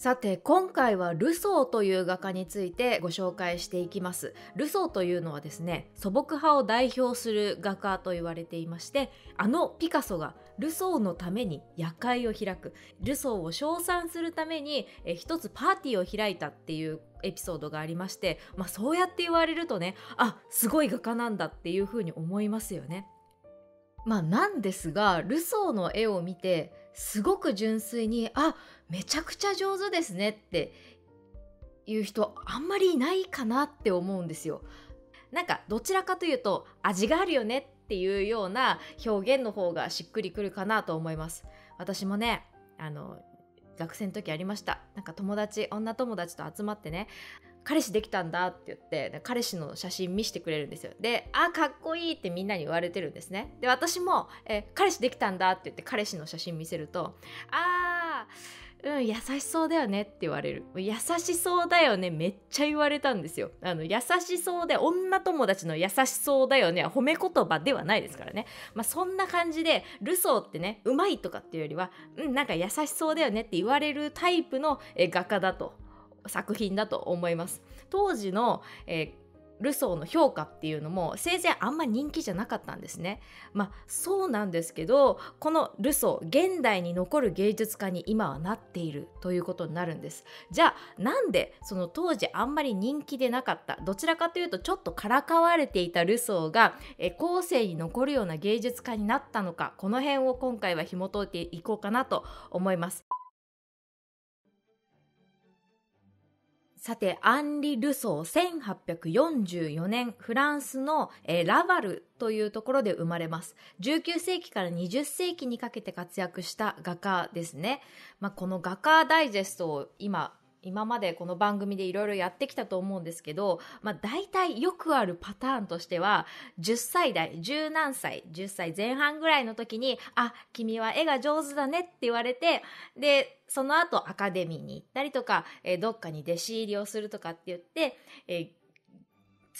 さて今回はルソーという画家についてご紹介していきますルソーというのはですね素朴派を代表する画家と言われていましてあのピカソがルソーのために夜会を開くルソーを称賛するためにえ一つパーティーを開いたっていうエピソードがありまして、まあ、そうやって言われるとねあすごい画家なんだっていうふうに思いますよね。まあ、なんですがルソーの絵を見てすごく純粋にあめちゃくちゃ上手ですねっていう人あんまりいないかなって思うんですよ。なんかどちらかというと味があるよねっていうような表現の方がしっくりくるかなと思います。私もねあの学生の時ありましたなんか友達女友達と集まってね彼氏できたんだって言って彼氏の写真見せてくれるんですよであかっこいいってみんなに言われてるんですねで私も、え彼氏できたんだって言って彼氏の写真見せるとあーうん優しそうだよねって言われる優しそうだよねめっちゃ言われたんですよあの優しそうで女友達の優しそうだよね褒め言葉ではないですからねまあそんな感じでルソーってねうまいとかっていうよりはうんなんか優しそうだよねって言われるタイプの、え画家だと作品だと思います当時の、えールソーの評価っていうのも生前あんま人気じゃなかったんですね。まあそうなんですけどこのルソー現代に残る芸術家に今はなっているということになるんです。じゃあなんでその当時あんまり人気でなかったどちらかというとちょっとからかわれていたルソーがえ後世に残るような芸術家になったのかこの辺を今回は紐解いていこうかなと思います。さて、アンリ・ルソー、1844年、フランスの、えー、ラバルというところで生まれます。19世紀から20世紀にかけて活躍した画家ですね。まあ、この画家ダイジェストを今、今までこの番組でいろいろやってきたと思うんですけど、まあ、大体よくあるパターンとしては10歳代十何歳10歳前半ぐらいの時に「あ君は絵が上手だね」って言われてでその後アカデミーに行ったりとか、えー、どっかに弟子入りをするとかって言って、えー、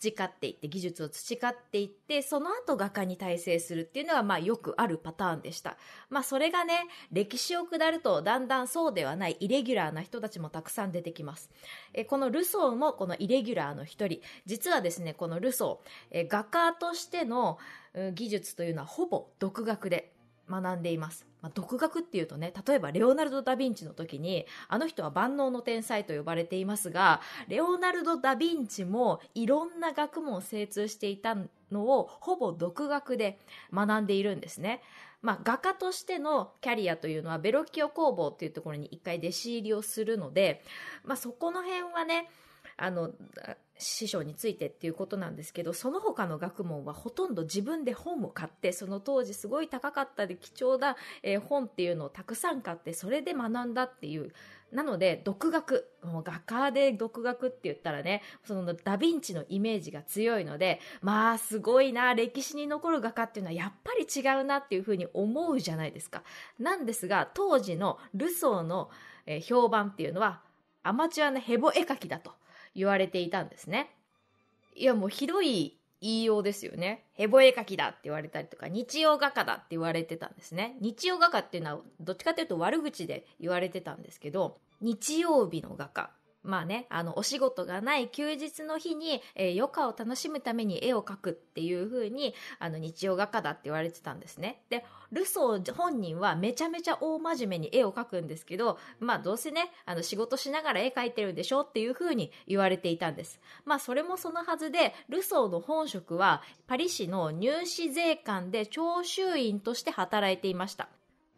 培っていって、技術を培っていって、その後画家に体制するっていうのが、まあよくあるパターンでした。まあそれがね、歴史を下るとだんだんそうではないイレギュラーな人たちもたくさん出てきます。えこのルソーもこのイレギュラーの一人。実はですね、このルソー、え画家としての技術というのはほぼ独学で、学んでいます。まあ、独学っていうとね、例えばレオナルド・ダ・ヴィンチの時に、あの人は万能の天才と呼ばれていますが、レオナルド・ダ・ヴィンチもいろんな学問を精通していたのをほぼ独学で学んでいるんですね。まあ、画家としてのキャリアというのはベロッキオ工房っていうところに一回弟子入りをするので、まあ、そこの辺はね、あの、師匠についてっていうことなんですけど、その他の学問はほとんど自分で本を買って、その当時すごい高かったで貴重な、本っていうのをたくさん買って、それで学んだっていう。なので、独学。もう画家で独学って言ったらね、そのダヴィンチのイメージが強いので、まあすごいな、歴史に残る画家っていうのはやっぱり違うなっていうふうに思うじゃないですか。なんですが、当時のルソーの評判っていうのは、アマチュアのヘボ絵描きだと。言われていたんですね。いやもうひどい言いようですよね。ヘボ絵描きだって言われたりとか、日曜画家だって言われてたんですね。日曜画家っていうのは、どっちかというと悪口で言われてたんですけど、日曜日の画家まあね、あの、お仕事がない休日の日に、えー、余暇を楽しむために絵を描くっていう風に、あの、日曜画家だって言われてたんですね。で、ルソー本人はめちゃめちゃ大真面目に絵を描くんですけど、まあどうせね、あの仕事しながら絵描いてるんでしょっていう風に言われていたんです。まあそれもそのはずで、ルソーの本職はパリ市の入試税関で徴収員として働いていました。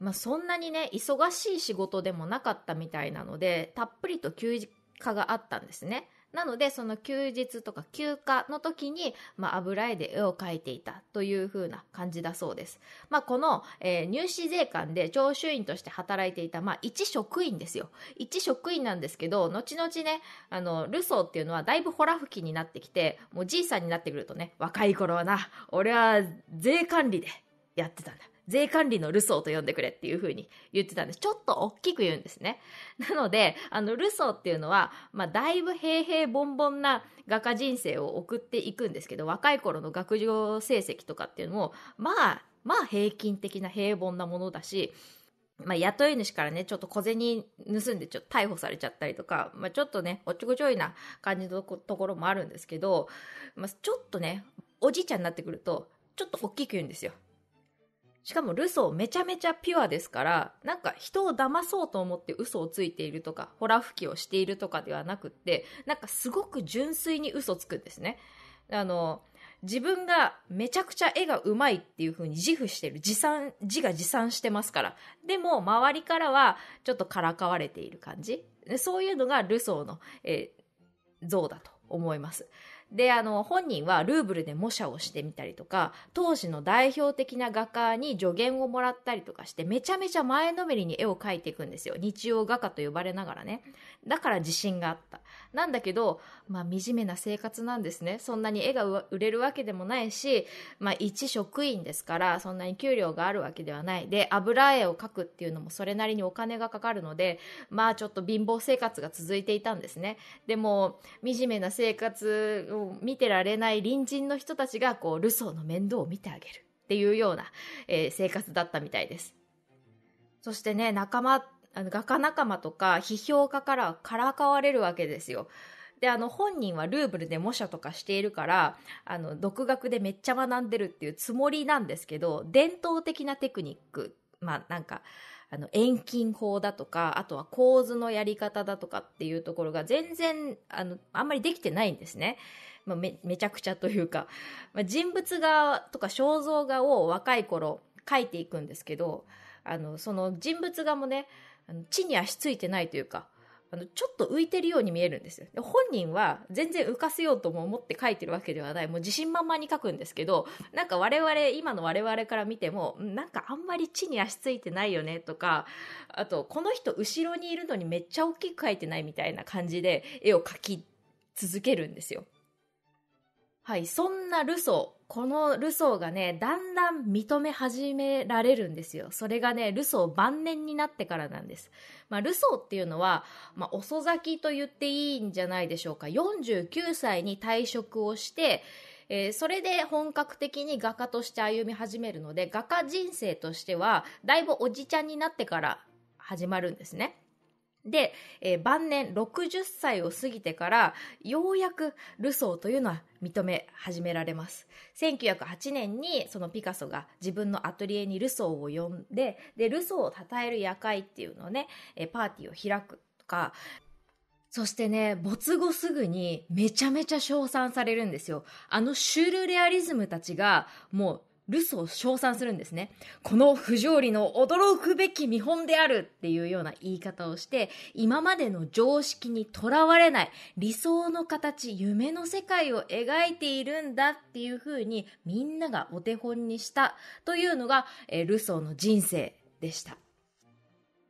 まあそんなにね、忙しい仕事でもなかったみたいなので、たっぷりと休科があったんですね。なので、その休日とか休暇の時に、まあ、油絵で絵を描いていたという風な感じだそうです。まあ、この、えー、入試税関で聴衆員として働いていた、まあ、一職員ですよ。一職員なんですけど、後々ね、あの、ルソーっていうのはだいぶほら吹きになってきて、もうじいさんになってくるとね、若い頃はな、俺は税管理でやってたんだ。税管理のルソーと呼んでくれっていうふうに言ってたんです。ちょっと大きく言うんですね。なので、あの、ルソーっていうのは、まあ、だいぶ平平凡凡な画家人生を送っていくんですけど、若い頃の学業成績とかっていうのも、まあ、まあ平均的な平凡なものだし、まあ、雇い主からね、ちょっと小銭盗んでちょっと逮捕されちゃったりとか、まあ、ちょっとね、おっちょこちょいな感じのところもあるんですけど、まあ、ちょっとね、おじいちゃんになってくると、ちょっと大きく言うんですよ。しかもルソーめちゃめちゃピュアですから、なんか人を騙そうと思って嘘をついているとか、ホラ吹きをしているとかではなくって、なんかすごく純粋に嘘つくんですね。あの、自分がめちゃくちゃ絵がうまいっていう風に自負してる。自賛、自が自賛してますから。でも、周りからはちょっとからかわれている感じ。そういうのがルソーの、えー、像だと思います。で、あの、本人はルーブルで模写をしてみたりとか、当時の代表的な画家に助言をもらったりとかして、めちゃめちゃ前のめりに絵を描いていくんですよ。日曜画家と呼ばれながらね。だから自信があった。なんだけど、まあ、惨めな生活なんですね。そんなに絵が売れるわけでもないし、まあ、一職員ですから、そんなに給料があるわけではない。で、油絵を描くっていうのもそれなりにお金がかかるので、まあ、ちょっと貧乏生活が続いていたんですね。でも、惨めな生活を見てられない隣人の人たちが、こう、ルソーの面倒を見てあげるっていうような、えー、生活だったみたいです。そしてね、仲間あの画家仲間とか批評家からからかわれるわけですよ。であの本人はルーブルで模写とかしているからあの独学でめっちゃ学んでるっていうつもりなんですけど伝統的なテクニックまあなんかあの遠近法だとかあとは構図のやり方だとかっていうところが全然あのあんまりできてないんですね。まあ、めめちゃくちゃというか、まあ、人物画とか肖像画を若い頃描いていくんですけどあのその人物画もねあの地に足ついてないというかあのちょっと浮いてるように見えるんですよ本人は全然浮かせようとも思って書いてるわけではないもう自信満々に書くんですけどなんか我々今の我々から見てもなんかあんまり地に足ついてないよねとかあとこの人後ろにいるのにめっちゃ大きく書いてないみたいな感じで絵を描き続けるんですよ。はい、そんなルソこのルソーがね、だんだん認め始められるんですよ。それがね、ルソー晩年になってからなんです。まあ、ルソーっていうのは、まあ、遅咲きと言っていいんじゃないでしょうか。49歳に退職をして、えー、それで本格的に画家として歩み始めるので、画家人生としては、だいぶおじちゃんになってから始まるんですね。で、えー、晩年60歳を過ぎてから、ようやくルソーというのは認め始められます。1908年にそのピカソが自分のアトリエにルソーを呼んで、で、ルソーを称える夜会っていうのをね、えー、パーティーを開くとか、そしてね、没後すぐにめちゃめちゃ称賛されるんですよ。あのシュールレアリズムたちがもうルソを称賛するんですね。この不条理の驚くべき見本であるっていうような言い方をして、今までの常識にとらわれない理想の形、夢の世界を描いているんだっていうふうにみんながお手本にしたというのが、えルソーの人生でした。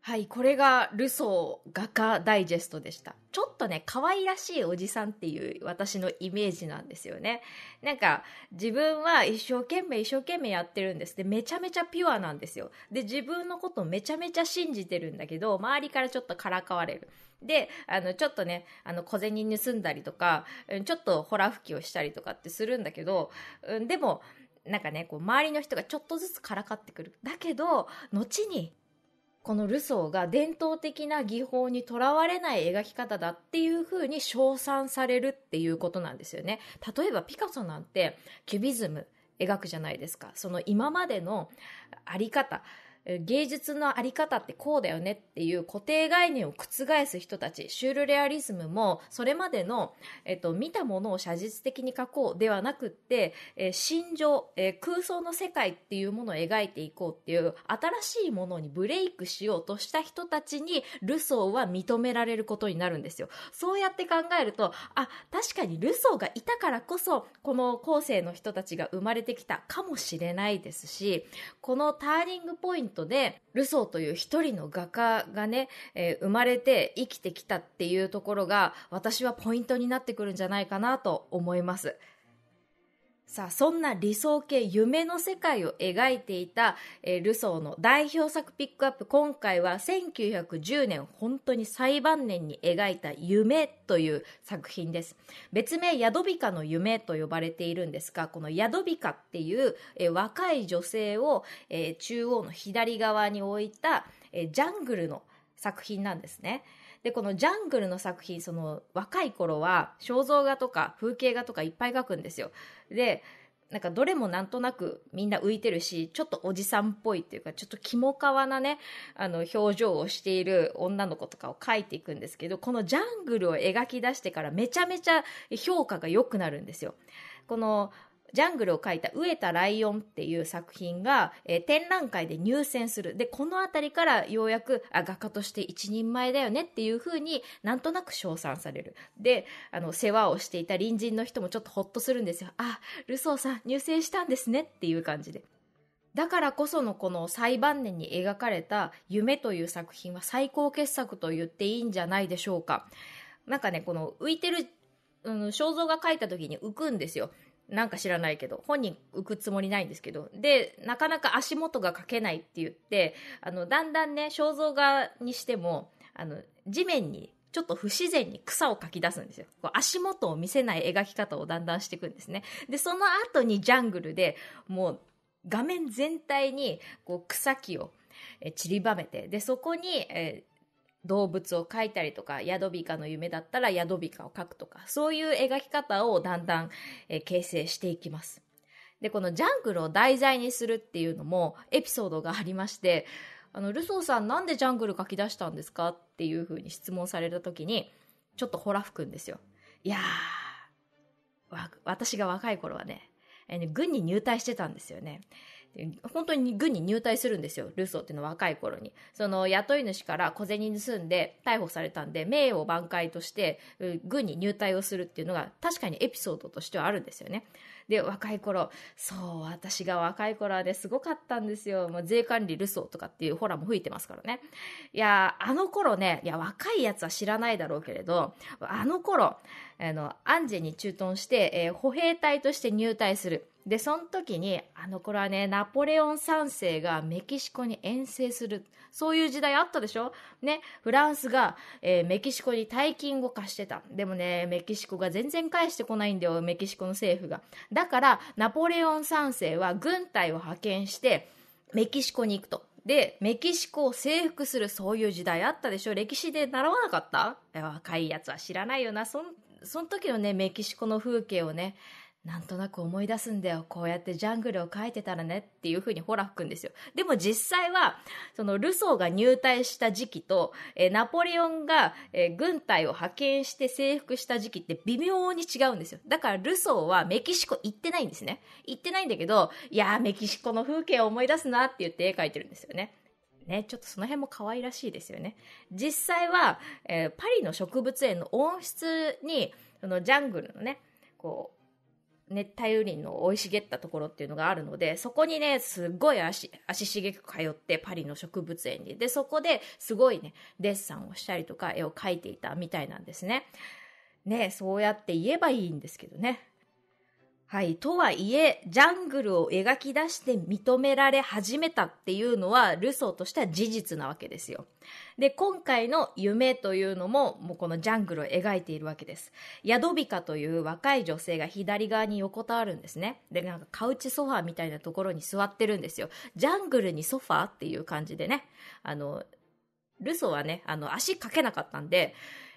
はい、これがルソー画家ダイジェストでした。ちょっとね、可愛らしいおじさんっていう私のイメージなんですよね。なんか、自分は一生懸命一生懸命やってるんです。で、めちゃめちゃピュアなんですよ。で、自分のことめちゃめちゃ信じてるんだけど、周りからちょっとからかわれる。で、あの、ちょっとね、あの、小銭盗んだりとか、ちょっとホラ吹きをしたりとかってするんだけど、でも、なんかね、こう、周りの人がちょっとずつからかってくる。だけど、後に、このルソーが伝統的な技法にとらわれない描き方だっていうふうに称賛されるっていうことなんですよね。例えばピカソなんてキュビズム描くじゃないですか。その今までのあり方、芸術のあり方ってこうだよねっていう固定概念を覆す人たち、シュールレアリズムも、それまでの、えっと、見たものを写実的に描こうではなくって、えー、心情、えー、空想の世界っていうものを描いていこうっていう、新しいものにブレイクしようとした人たちに、ルソーは認められることになるんですよ。そうやって考えると、あ、確かにルソーがいたからこそ、この後世の人たちが生まれてきたかもしれないですし、このターニングポイントトで、ルソーという一人の画家がね、えー、生まれて生きてきたっていうところが、私はポイントになってくるんじゃないかなと思います。さあ、そんな理想系、夢の世界を描いていた、えー、ルソーの代表作ピックアップ、今回は1910年、本当に最晩年に描いた夢という作品です。別名、ヤドビカの夢と呼ばれているんですが、このヤドビカっていう、えー、若い女性を、えー、中央の左側に置いた、えジャングルの作品なんですね。でこのジャングルの作品その若い頃は肖像画とか風景画とかいっぱい描くんですよでなんかどれもなんとなくみんな浮いてるしちょっとおじさんっぽいっていうかちょっと肝皮なねあの表情をしている女の子とかを描いていくんですけどこのジャングルを描き出してからめちゃめちゃ評価が良くなるんですよ。このジャングルを描いた植えたライオンっていう作品が、えー、展覧会で入選する。で、この辺りからようやく、あ、画家として一人前だよねっていうふうになんとなく称賛される。で、あの、世話をしていた隣人の人もちょっとホッとするんですよ。あ、ルソーさん入選したんですねっていう感じで。だからこそのこの最晩年に描かれた夢という作品は最高傑作と言っていいんじゃないでしょうか。なんかね、この浮いてる、うん、肖像が描いた時に浮くんですよ。なんか知らないけど、本人浮くつもりないんですけど、で、なかなか足元が描けないって言って、あの、だんだんね、肖像画にしても、あの、地面にちょっと不自然に草を描き出すんですよ。こう足元を見せない描き方をだんだんしていくんですね。で、その後にジャングルでもう画面全体にこう草木を散りばめて、で、そこに、えー動物を描いたりとか、ヤドビカの夢だったらヤドビカを描くとか、そういう描き方をだんだん、えー、形成していきます。で、このジャングルを題材にするっていうのもエピソードがありまして、あの、ルソーさんなんでジャングル書き出したんですかっていうふうに質問された時に、ちょっとほら吹くんですよ。いやー、私が若い頃はね、えー、ね軍に入隊してたんですよね。本当に軍に入隊するんですよ、ルソーっていうのは若い頃に。その雇い主から小銭盗んで逮捕されたんで、名誉挽回として軍に入隊をするっていうのが確かにエピソードとしてはあるんですよね。で、若い頃、そう、私が若い頃はね、すごかったんですよ。もう税管理ルソーとかっていうホラーも吹いてますからね。いや、あの頃ね、いや、若いやつは知らないだろうけれど、あの頃、あの、アンジェに駐屯して、えー、歩兵隊として入隊する。で、その時に、あの頃はね、ナポレオン3世がメキシコに遠征する。そういう時代あったでしょね、フランスが、えー、メキシコに大金を貸してた。でもね、メキシコが全然返してこないんだよ、メキシコの政府が。だから、ナポレオン3世は軍隊を派遣して、メキシコに行くと。で、メキシコを征服する、そういう時代あったでしょ歴史で習わなかった若いやつは知らないよな。そん、そん時のね、メキシコの風景をね、なんとなく思い出すんだよ。こうやってジャングルを描いてたらねっていう風にほら吹くんですよ。でも実際は、そのルソーが入隊した時期と、えナポレオンが、え軍隊を派遣して征服した時期って微妙に違うんですよ。だからルソーはメキシコ行ってないんですね。行ってないんだけど、いやーメキシコの風景を思い出すなって言って絵描いてるんですよね。ね、ちょっとその辺も可愛らしいですよね。実際は、えー、パリの植物園の温室に、そのジャングルのね、こう、熱帯雨林の生い茂ったところっていうのがあるので、そこにね、すっごい足、足しげく通ってパリの植物園に。で、そこですごいね、デッサンをしたりとか絵を描いていたみたいなんですね。ね、そうやって言えばいいんですけどね。はい。とはいえ、ジャングルを描き出して認められ始めたっていうのは、ルソーとしては事実なわけですよ。で、今回の夢というのも、もうこのジャングルを描いているわけです。ヤドビカという若い女性が左側に横たわるんですね。で、なんかカウチソファーみたいなところに座ってるんですよ。ジャングルにソファーっていう感じでね、あの、ルソはね、あの、足かけなかったんで、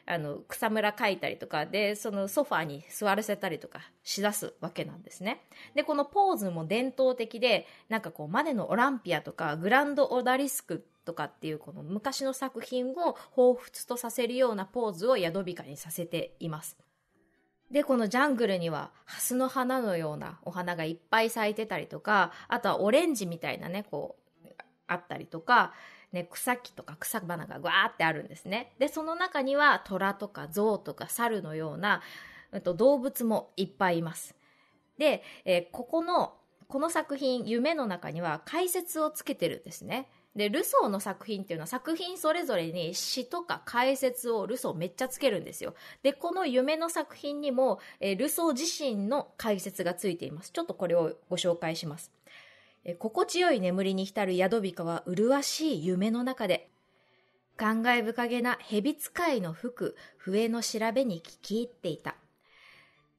あの、草むらかいたりとか、で、そのソファーに座らせたりとかしだすわけなんですね。で、このポーズも伝統的で、なんかこう、マネのオランピアとか、グランドオダリスクとかっていうこの昔の作品を彷彿とさせるようなポーズをヤドビカにさせています。で、このジャングルには、ハスの花のようなお花がいっぱい咲いてたりとか、あとはオレンジみたいなね、こう、あったりとか、ね、草木とか草花がわってあるんですね。で、その中には虎とか象とか猿のような、うん、と動物もいっぱいいます。で、えー、ここの、この作品、夢の中には解説をつけてるんですね。で、ルソーの作品っていうのは作品それぞれに詩とか解説をルソーめっちゃつけるんですよ。で、この夢の作品にも、えルソー自身の解説がついています。ちょっとこれをご紹介します。え心地よい眠りに浸る宿カは麗しい夢の中で、感慨深げな蛇使いの服、笛の調べに聞き入っていた。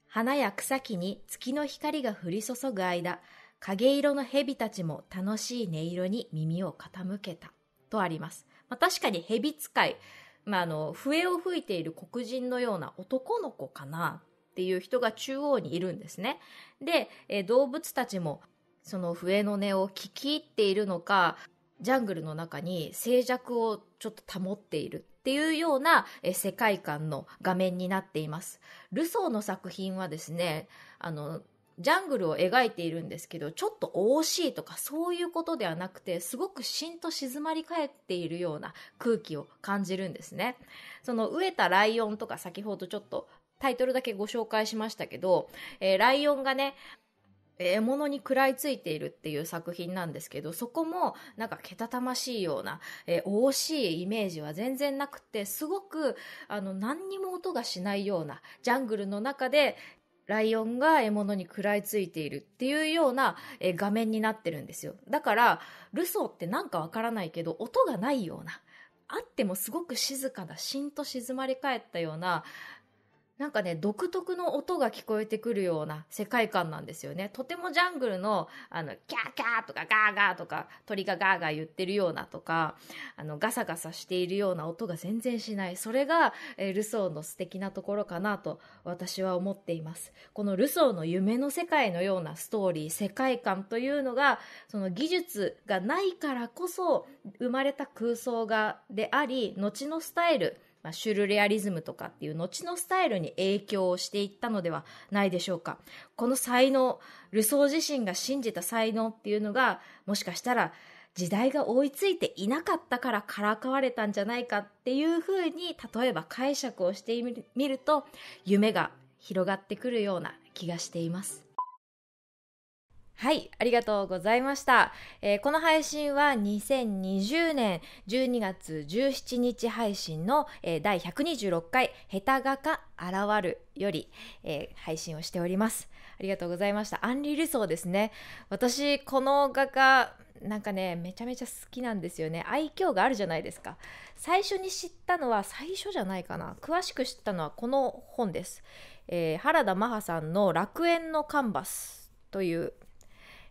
花や草木に月の光が降り注ぐ間、影色の蛇たちも楽しい音色に耳を傾けた。とあります。まあ、確かに蛇使い、まあ、あの、笛を吹いている黒人のような男の子かなっていう人が中央にいるんですね。で、え動物たちもその笛の音を聞き入っているのか、ジャングルの中に静寂をちょっと保っているっていうような世界観の画面になっています。ルソーの作品はですね、あの、ジャングルを描いているんですけどちょっと惜しいとかそういうことではなくてすごくしんと静まり返っているような空気を感じるんですね。その飢えたライオンとか先ほどちょっとタイトルだけご紹介しましたけど、えー、ライオンがね獲物に食らいついているっていう作品なんですけどそこもなんかけたたましいような、えー、惜しいイメージは全然なくてすごくあの何にも音がしないようなジャングルの中で、ライオンが獲物に食らいついているっていうような、え画面になってるんですよ。だから、ルソーってなんかわからないけど、音がないような、あってもすごく静かな、しんと静まり返ったような、なんかね、独特の音が聞こえてくるような世界観なんですよね。とてもジャングルの、あの、キャーキャーとかガーガーとか、鳥がガーガー言ってるようなとか、あの、ガサガサしているような音が全然しない。それが、えルソーの素敵なところかなと私は思っています。このルソーの夢の世界のようなストーリー、世界観というのが、その技術がないからこそ生まれた空想がであり、後のスタイル、まあ、シュルレアリズムとかっていう後のスタイルに影響をしていったのではないでしょうか。この才能、ルソー自身が信じた才能っていうのが、もしかしたら時代が追いついていなかったからからかわれたんじゃないかっていうふうに、例えば解釈をしてみると、夢が広がってくるような気がしています。はい、ありがとうございました。えー、この配信は2020年12月17日配信の、えー、第126回「下手画家現る」より、えー、配信をしております。ありがとうございました。アンリルソーですね。私、この画家、なんかね、めちゃめちゃ好きなんですよね。愛嬌があるじゃないですか。最初に知ったのは、最初じゃないかな。詳しく知ったのはこの本です。え原田マハさんの楽園のカンバスという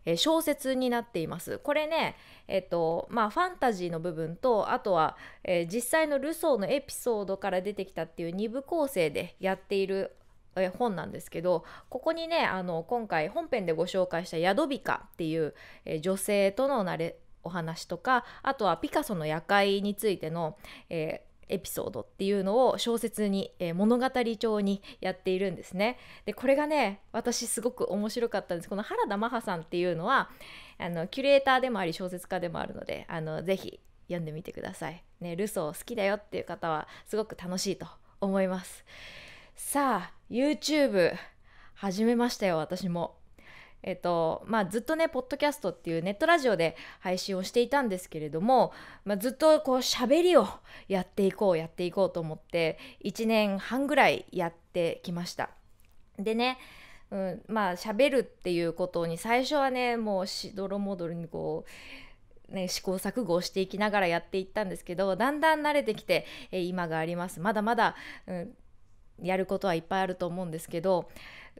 えー、小説になっています。これね、えっとまあ、ファンタジーの部分とあとは、えー、実際のルソーのエピソードから出てきたっていう2部構成でやっている本なんですけどここにねあの今回本編でご紹介したヤドビカっていう、えー、女性とのお話とかあとはピカソの夜会についての、えー、エピソードっていうのを小説に、えー、物語調にやっているんですね。でこれがね私すごく面白かったんですこの原田マハさんっていうのはあのキュレーターでもあり小説家でもあるのであのぜひ読んでみてください。ねルソー好きだよっていう方はすごく楽しいと思います。さあ YouTube 始めましたよ私も。えっとまあ、ずっとねポッドキャストっていうネットラジオで配信をしていたんですけれども、まあ、ずっとこう喋りをやっていこうやっていこうと思って1年半ぐらいやってきました。でねうん、まあ喋るっていうことに最初はねもうしどろもどろにこう、ね、試行錯誤をしていきながらやっていったんですけどだんだん慣れてきて、え今がありますまだまだ、うん、やることはいっぱいあると思うんですけど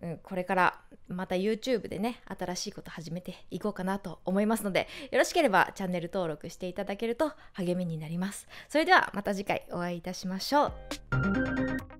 うん、これからまた YouTube でね新しいこと始めていこうかなと思いますのでよろしければチャンネル登録していただけると励みになりますそれではまた次回お会いいたしましょう